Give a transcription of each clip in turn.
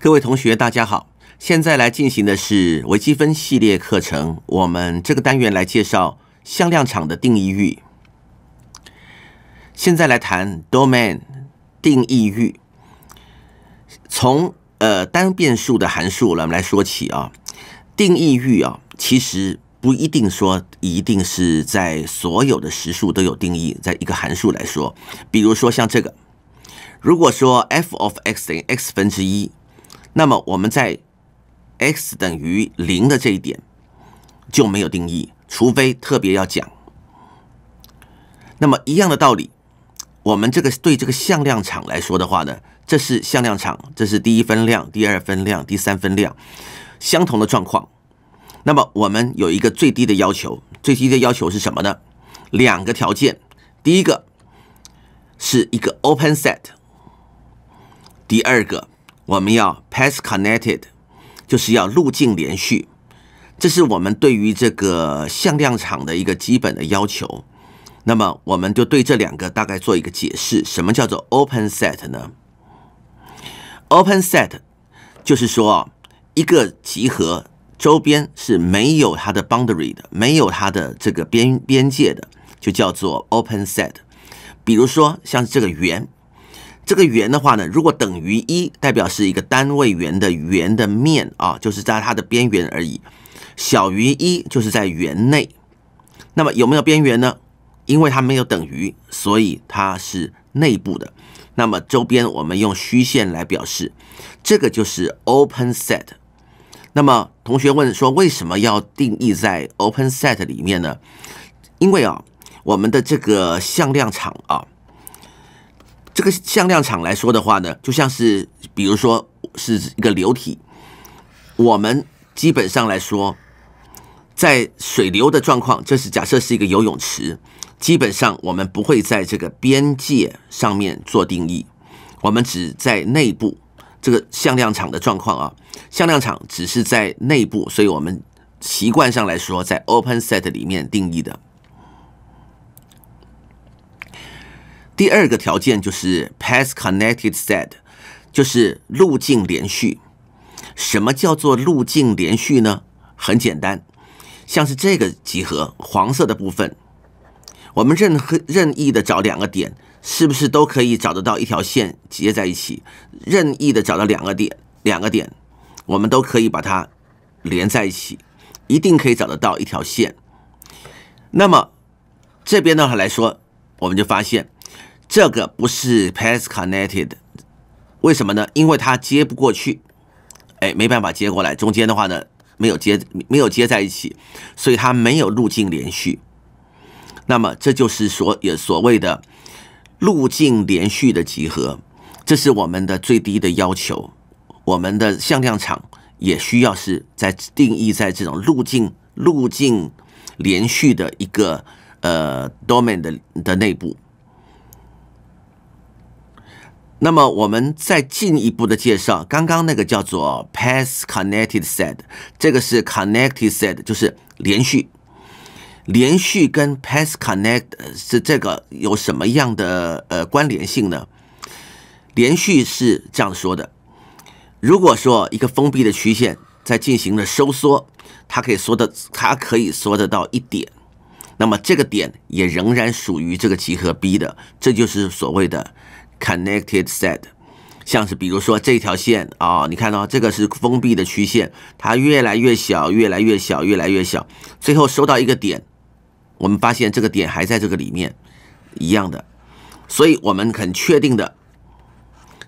各位同学，大家好！现在来进行的是微积分系列课程。我们这个单元来介绍向量场的定义域。现在来谈 domain 定义域。从呃单变数的函数我们来说起啊，定义域啊，其实不一定说一定是在所有的实数都有定义。在一个函数来说，比如说像这个，如果说 f of x 等于 x 分之一。那么我们在 x 等于零的这一点就没有定义，除非特别要讲。那么一样的道理，我们这个对这个向量场来说的话呢，这是向量场，这是第一分量、第二分量、第三分量，相同的状况。那么我们有一个最低的要求，最低的要求是什么呢？两个条件，第一个是一个 open set，第二个。我们要 p a s s connected，就是要路径连续，这是我们对于这个向量场的一个基本的要求。那么，我们就对这两个大概做一个解释。什么叫做 open set 呢？open set 就是说啊，一个集合周边是没有它的 boundary 的，没有它的这个边边界的，就叫做 open set。比如说像这个圆。这个圆的话呢，如果等于一，代表是一个单位圆的圆的面啊，就是在它的边缘而已；小于一，就是在圆内。那么有没有边缘呢？因为它没有等于，所以它是内部的。那么周边我们用虚线来表示，这个就是 open set。那么同学问说，为什么要定义在 open set 里面呢？因为啊，我们的这个向量场啊。这个向量场来说的话呢，就像是比如说是一个流体，我们基本上来说，在水流的状况，这是假设是一个游泳池，基本上我们不会在这个边界上面做定义，我们只在内部这个向量场的状况啊，向量场只是在内部，所以我们习惯上来说，在 open set 里面定义的。第二个条件就是 p a t s connected said，就是路径连续。什么叫做路径连续呢？很简单，像是这个集合黄色的部分，我们任何任意的找两个点，是不是都可以找得到一条线接在一起？任意的找到两个点，两个点，我们都可以把它连在一起，一定可以找得到一条线。那么这边呢来说，我们就发现。这个不是 p a s c o n n e c t e d 为什么呢？因为它接不过去，哎，没办法接过来。中间的话呢，没有接，没有接在一起，所以它没有路径连续。那么这就是所也所谓的路径连续的集合，这是我们的最低的要求。我们的向量场也需要是在定义在这种路径路径连续的一个呃 domain 的的内部。那么我们再进一步的介绍，刚刚那个叫做 p a t s connected set，这个是 connected set，就是连续。连续跟 p a t s c o n n e c t 是这个有什么样的呃关联性呢？连续是这样说的：如果说一个封闭的曲线在进行了收缩，它可以缩的，它可以缩得到一点，那么这个点也仍然属于这个集合 B 的，这就是所谓的。Connected set，像是比如说这条线啊，你看到这个是封闭的曲线，它越来越小，越来越小，越来越小，最后收到一个点。我们发现这个点还在这个里面，一样的。所以，我们很确定的，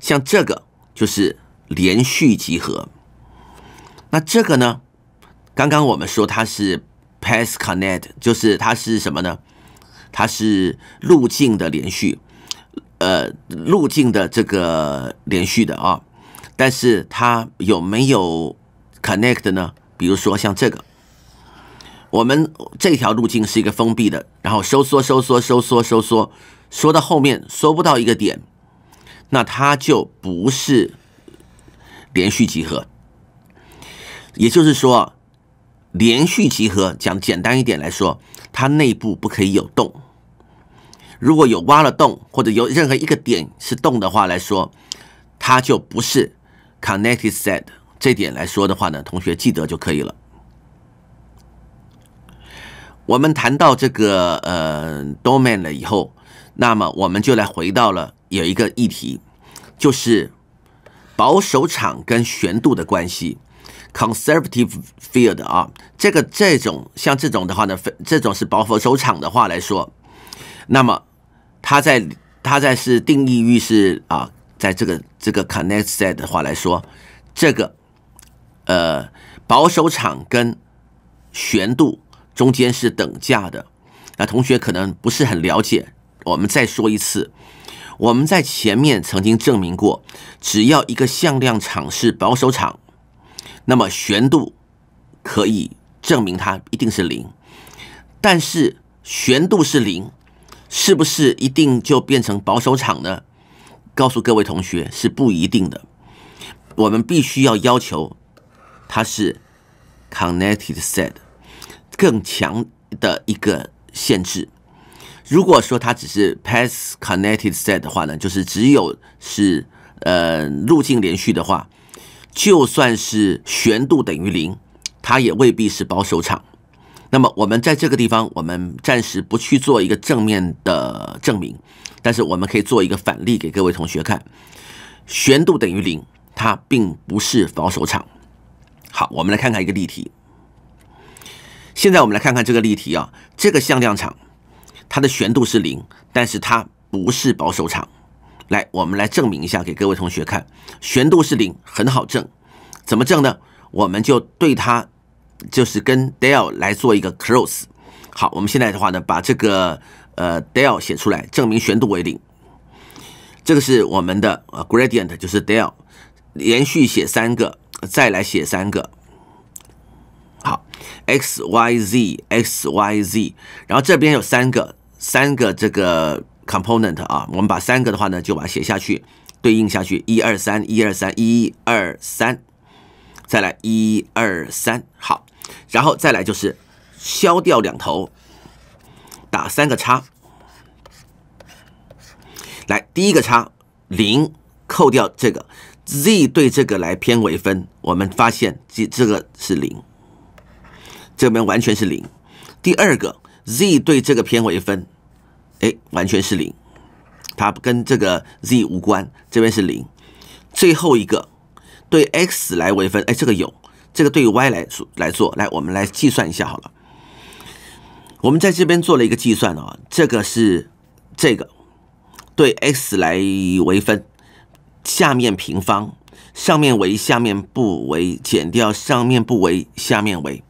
像这个就是连续集合。那这个呢？刚刚我们说它是 path c o n n e c t 就是它是什么呢？它是路径的连续。呃，路径的这个连续的啊，但是它有没有 connect 呢？比如说像这个，我们这条路径是一个封闭的，然后收缩、收缩、收缩、收缩，缩到后面缩不到一个点，那它就不是连续集合。也就是说，连续集合讲简单一点来说，它内部不可以有洞。如果有挖了洞，或者有任何一个点是洞的话来说，它就不是 connected。set。这点来说的话呢，同学记得就可以了。我们谈到这个呃 domain 了以后，那么我们就来回到了有一个议题，就是保守场跟旋度的关系。conservative field 啊，这个这种像这种的话呢，这种是保保守场的话来说，那么它在，它在是定义域是啊，在这个这个 connect 在的话来说，这个呃保守场跟旋度中间是等价的。那同学可能不是很了解，我们再说一次。我们在前面曾经证明过，只要一个向量场是保守场，那么旋度可以证明它一定是零。但是旋度是零。是不是一定就变成保守场呢？告诉各位同学是不一定的。我们必须要要求它是 connected set 更强的一个限制。如果说它只是 p a t s connected set 的话呢，就是只有是呃路径连续的话，就算是旋度等于零，它也未必是保守场。那么我们在这个地方，我们暂时不去做一个正面的证明，但是我们可以做一个反例给各位同学看。旋度等于零，它并不是保守场。好，我们来看看一个例题。现在我们来看看这个例题啊，这个向量场它的旋度是零，但是它不是保守场。来，我们来证明一下给各位同学看，旋度是零很好证，怎么证呢？我们就对它。就是跟 dell 来做一个 c l o s e 好，我们现在的话呢，把这个呃 dell 写出来，证明旋度为零。这个是我们的 gradient，就是 dell。连续写三个，再来写三个。好，x y z x y z，然后这边有三个，三个这个 component 啊，我们把三个的话呢，就把它写下去，对应下去，一二三，一二三，一二三，再来一二三，好。然后再来就是削掉两头，打三个叉。来，第一个叉零，扣掉这个 z 对这个来偏为分，我们发现这这个是零，这边完全是零。第二个 z 对这个偏为分，哎，完全是零，它跟这个 z 无关，这边是零。最后一个对 x 来为分，哎，这个有。这个对于 y 来说来做，来我们来计算一下好了。我们在这边做了一个计算啊，这个是这个对 x 来微分，下面平方，上面为下面不为减掉上面不为下面为，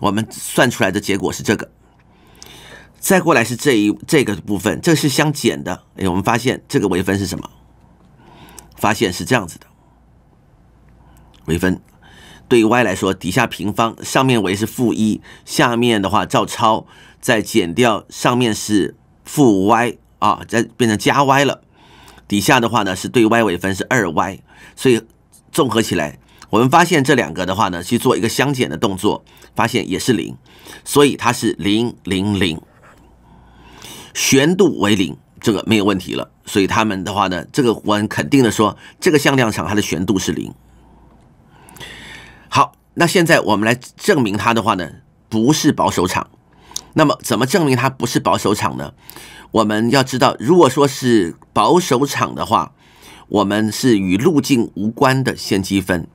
我们算出来的结果是这个。再过来是这一这个部分，这是相减的。哎，我们发现这个微分是什么？发现是这样子的微分。对 y 来说，底下平方，上面为是负一，下面的话照抄，再减掉上面是负 y 啊，再变成加 y 了。底下的话呢是对 y 为分是二 y，所以综合起来，我们发现这两个的话呢去做一个相减的动作，发现也是零，所以它是零零零，旋度为零，这个没有问题了。所以他们的话呢，这个我很肯定的说，这个向量场它的旋度是零。好，那现在我们来证明它的话呢，不是保守场。那么怎么证明它不是保守场呢？我们要知道，如果说是保守场的话，我们是与路径无关的先积分，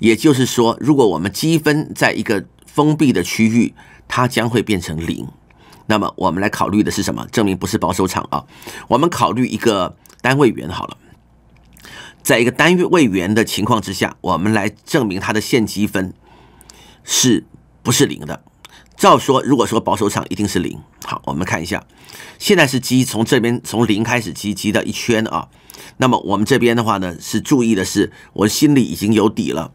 也就是说，如果我们积分在一个封闭的区域，它将会变成零。那么我们来考虑的是什么？证明不是保守场啊。我们考虑一个单位圆好了。在一个单位圆的情况之下，我们来证明它的现积分是不是零的。照说，如果说保守场一定是零。好，我们看一下，现在是积，从这边从零开始积，积到一圈啊。那么我们这边的话呢，是注意的是，我心里已经有底了。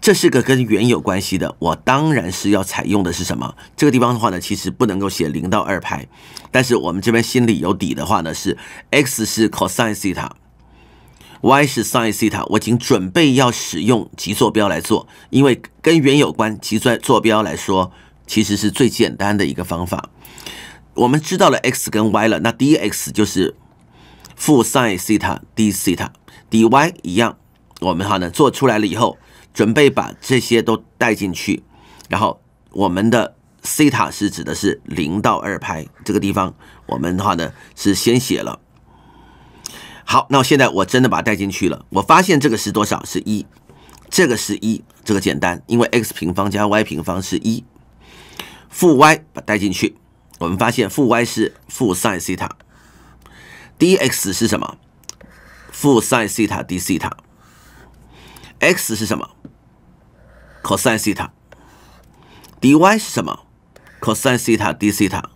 这是个跟圆有关系的，我当然是要采用的是什么？这个地方的话呢，其实不能够写零到二派，但是我们这边心里有底的话呢，是 x 是 cosine 西塔。y 是 sin 西塔，我已经准备要使用极坐标来做，因为跟圆有关，极坐坐标来说其实是最简单的一个方法。我们知道了 x 跟 y 了，那 d x 就是负 sin 西塔 d 西塔，dy 一样，我们话呢做出来了以后，准备把这些都带进去，然后我们的西塔是指的是零到二派这个地方，我们的话呢是先写了。好，那我现在我真的把它带进去了。我发现这个是多少？是一，这个是一，这个简单，因为 x 平方加 y 平方是一。负 y 把带进去，我们发现负 y 是负 sin 西塔，dx 是什么？负 sin 西塔 d 西塔，x 是什么？cos 西塔，dy 是什么？cos 西塔 d 西塔。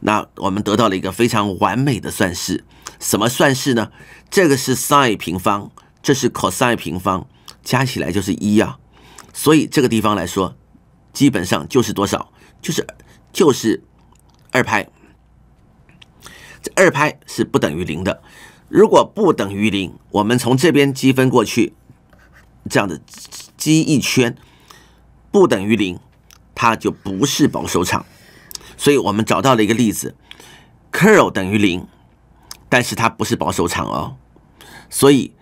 那我们得到了一个非常完美的算式。什么算式呢？这个是 sine 平方，这是 cosine 平方，加起来就是一啊。所以这个地方来说，基本上就是多少？就是就是二派。这二派是不等于零的。如果不等于零，我们从这边积分过去，这样的积一圈，不等于零，它就不是保守场。所以我们找到了一个例子，curl 等于零。但是它不是保守场哦，所以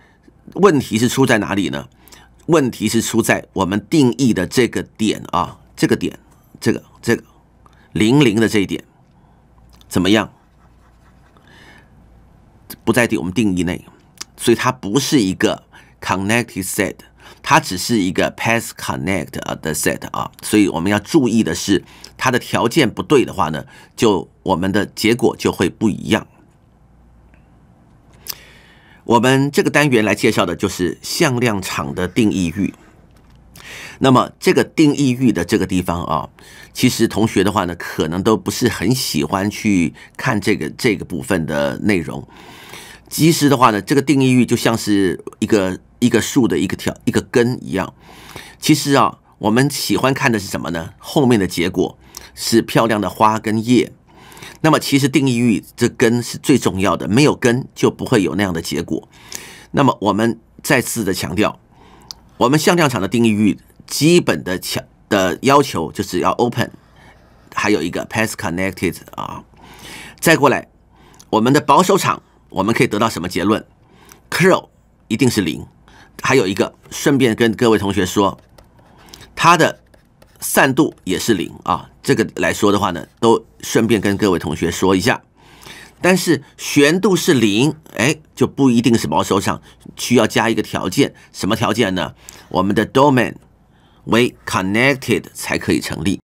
问题是出在哪里呢？问题是出在我们定义的这个点啊，这个点，这个这个零零的这一点怎么样？不在定我们定义内，所以它不是一个 connected set，它只是一个 p a t s c o n n e c t 的 set 啊，所以我们要注意的是，它的条件不对的话呢，就我们的结果就会不一样。我们这个单元来介绍的就是向量场的定义域。那么这个定义域的这个地方啊，其实同学的话呢，可能都不是很喜欢去看这个这个部分的内容。其实的话呢，这个定义域就像是一个一个树的一个条一个根一样。其实啊，我们喜欢看的是什么呢？后面的结果是漂亮的花跟叶。那么其实定义域这根是最重要的，没有根就不会有那样的结果。那么我们再次的强调，我们向量场的定义域基本的强的要求就是要 open，还有一个 p a t s connected 啊。再过来，我们的保守场我们可以得到什么结论？curl 一定是零，还有一个顺便跟各位同学说，它的。散度也是零啊，这个来说的话呢，都顺便跟各位同学说一下。但是旋度是零，哎，就不一定是保守场，需要加一个条件，什么条件呢？我们的 domain 为 connected 才可以成立。